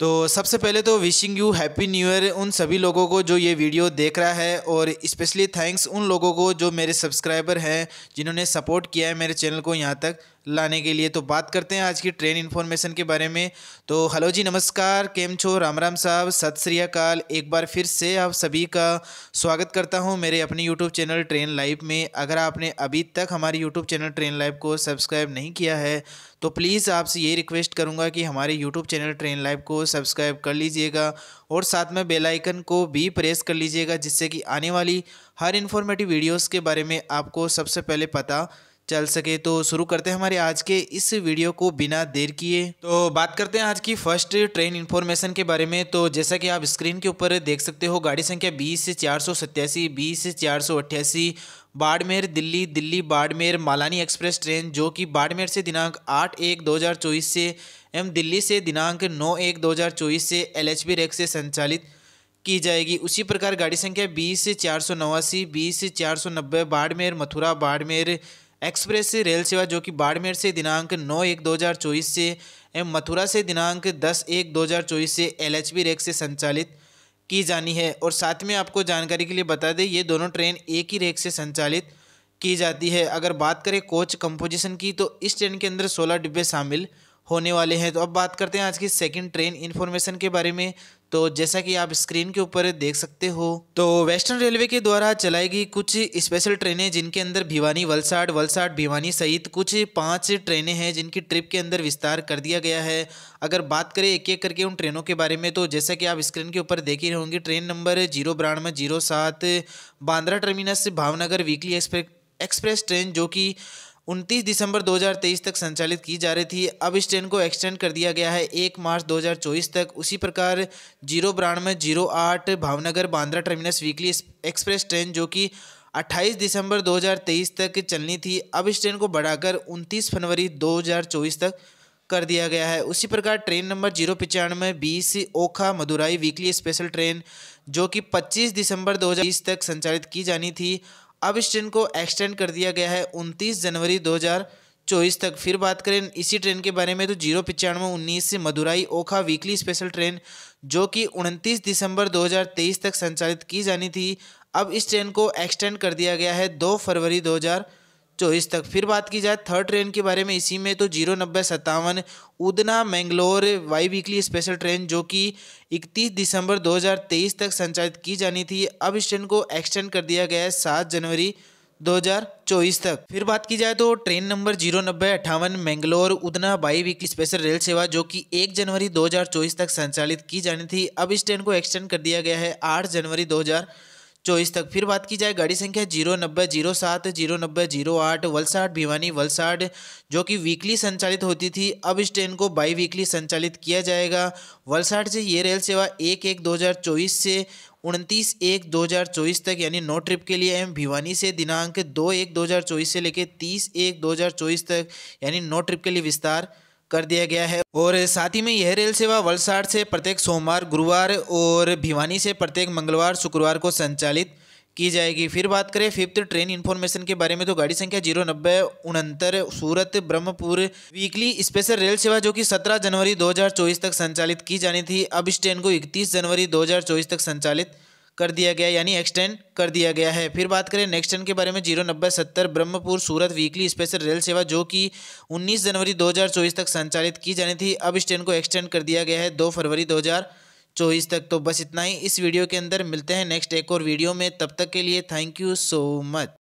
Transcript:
तो सबसे पहले तो wishing you happy new year उन सभी लोगों को जो ये वीडियो देख रहा है और स्पेशली थैंक्स उन लोगों को जो मेरे सब्सक्राइबर हैं जिन्होंने सपोर्ट किया है मेरे चैनल को यहाँ तक लाने के लिए तो बात करते हैं आज की ट्रेन इन्फॉर्मेशन के बारे में तो हेलो जी नमस्कार केम छो राम राम साहब सत श्रीकाल एक बार फिर से आप सभी का स्वागत करता हूं मेरे अपने यूट्यूब चैनल ट्रेन लाइव में अगर आपने अभी तक हमारे यूट्यूब चैनल ट्रेन लाइव को सब्सक्राइब नहीं किया है तो प्लीज़ आपसे ये रिक्वेस्ट करूँगा कि हमारे यूट्यूब चैनल ट्रेन लाइव को सब्सक्राइब कर लीजिएगा और साथ में बेल आइकन को भी प्रेस कर लीजिएगा जिससे कि आने वाली हर इन्फॉर्मेटिव वीडियोस के बारे में आपको सबसे पहले पता चल सके तो शुरू करते हैं हमारे आज के इस वीडियो को बिना देर किए तो बात करते हैं आज की फर्स्ट ट्रेन इन्फॉर्मेशन के बारे में तो जैसा कि आप स्क्रीन के ऊपर देख सकते हो गाड़ी संख्या बीस चार सौ सत्यासी बीस चार सौ अट्ठासी बाड़मेर दिल्ली दिल्ली बाड़मेर मालानी एक्सप्रेस ट्रेन जो कि बाड़मेर से दिनांक आठ एक दो हज़ार चौबीस से एवं दिल्ली से दिनांक नौ एक दो हज़ार चौबीस से एल एच बी रेक से संचालित की जाएगी उसी प्रकार गाड़ी संख्या बीस चार सौ नवासी बीस चार सौ नब्बे बाड़मेर मथुरा बाड़मेर एक्सप्रेस रेल सेवा जो कि बाड़मेर से दिनांक 9 एक 2024 से एवं मथुरा से दिनांक 10 एक 2024 से एलएचबी रेक से संचालित की जानी है और साथ में आपको जानकारी के लिए बता दें ये दोनों ट्रेन एक ही रेक से संचालित की जाती है अगर बात करें कोच कंपोजिशन की तो इस ट्रेन के अंदर सोलह डिब्बे शामिल होने वाले हैं तो अब बात करते हैं आज की सेकंड ट्रेन इन्फॉर्मेशन के बारे में तो जैसा कि आप स्क्रीन के ऊपर देख सकते हो तो वेस्टर्न रेलवे के द्वारा चलाई गई कुछ स्पेशल ट्रेनें जिनके अंदर भिवानी वलसाड वलसाड भिवानी सहित कुछ पांच ट्रेनें हैं जिनकी ट्रिप के अंदर विस्तार कर दिया गया है अगर बात करें एक एक करके उन ट्रेनों के बारे में तो जैसा कि आप स्क्रीन के ऊपर देख ही होंगी ट्रेन नंबर जीरो ब्रांड जीरो सात Bandra terminus Bhavnagar weekly express express train जो कि उनतीस दिसंबर 2023 तक संचालित की जा रही थी अब इस ट्रेन को एक्सटेंड कर दिया गया है एक मार्च 2024 तक उसी प्रकार जीरो ब्रांड में जीरो आठ Bhavnagar Bandra terminus weekly express train जो कि 28 दिसंबर 2023 तक चलनी थी अब इस ट्रेन को बढ़ाकर 29 फरवरी 2024 तक कर दिया गया है उसी प्रकार ट्रेन नंबर जीरो पचानवे बीस Okha Madurai weekly special train जो कि 25 दिसंबर 2020 तक संचालित की जानी थी अब इस ट्रेन को एक्सटेंड कर दिया गया है 29 जनवरी 2024 तक फिर बात करें इसी ट्रेन के बारे में तो जीरो पचानवे उन्नीस से Madurai Okha weekly special train जो कि 29 दिसंबर 2023 तक संचालित की जानी थी अब इस ट्रेन को एक्सटेंड कर दिया गया है 2 फरवरी चौबीस तक फिर बात की जाए थर्ड ट्रेन के बारे में इसी में तो जीरो नब्बे सत्तावन Udhna Mangalore biweekly special train जो कि 31 दिसंबर 2023 तक संचालित की जानी थी अब इस ट्रेन को एक्सटेंड कर दिया गया है सात जनवरी 2024 तक फिर बात की जाए तो ट्रेन नंबर जीरो नब्बे अट्ठावन Mangalore Udhna biweekly special rail सेवा जो कि 1 जनवरी 2024 तक संचालित की जानी थी अब इस ट्रेन को एक्सटेंड कर दिया गया है 8 जनवरी हज़ार चौबीस तक फिर बात की जाए गाड़ी संख्या जीरो नब्बे जीरो सात जीरो नब्बे जीरो आठ वलसाड भिवानी वलसाड जो कि वीकली संचालित होती थी अब इस ट्रेन को बाई वीकली संचालित किया जाएगा वलसाड से ये रेल सेवा एक एक दो हज़ार चौबीस से उनतीस एक दो हज़ार चौबीस तक यानी नौ ट्रिप के लिए एम भिवानी से दिनांक दो एक दो हज़ार चौबीस से लेकर तीस एक दो हजार चौबीस तक यानी नौ ट्रिप के लिए विस्तार कर दिया गया है और साथ ही में यह रेल सेवा वलसाड़ से प्रत्येक सोमवार गुरुवार और भिवानी से प्रत्येक मंगलवार शुक्रवार को संचालित की जाएगी फिर बात करें फिफ्थ ट्रेन इन्फॉर्मेशन के बारे में तो गाड़ी संख्या जीरो नब्बे उनहत्तर Surat Brahmapur weekly special rail सेवा जो कि 17 जनवरी 2024 तक संचालित की जानी थी अब इस ट्रेन को 31 जनवरी 2024 तक संचालित कर दिया गया यानी एक्सटेंड कर दिया गया है फिर बात करें नेक्स्ट टर्न के बारे में जीरो नब्बे सत्तर Brahmapur Surat weekly special rail सेवा जो कि 19 जनवरी 2024 तक संचालित की जानी थी अब इस ट्रेन को एक्सटेंड कर दिया गया है दो फरवरी 2024 तक तो बस इतना ही इस वीडियो के अंदर मिलते हैं नेक्स्ट एक और वीडियो में तब तक के लिए थैंक यू सो मच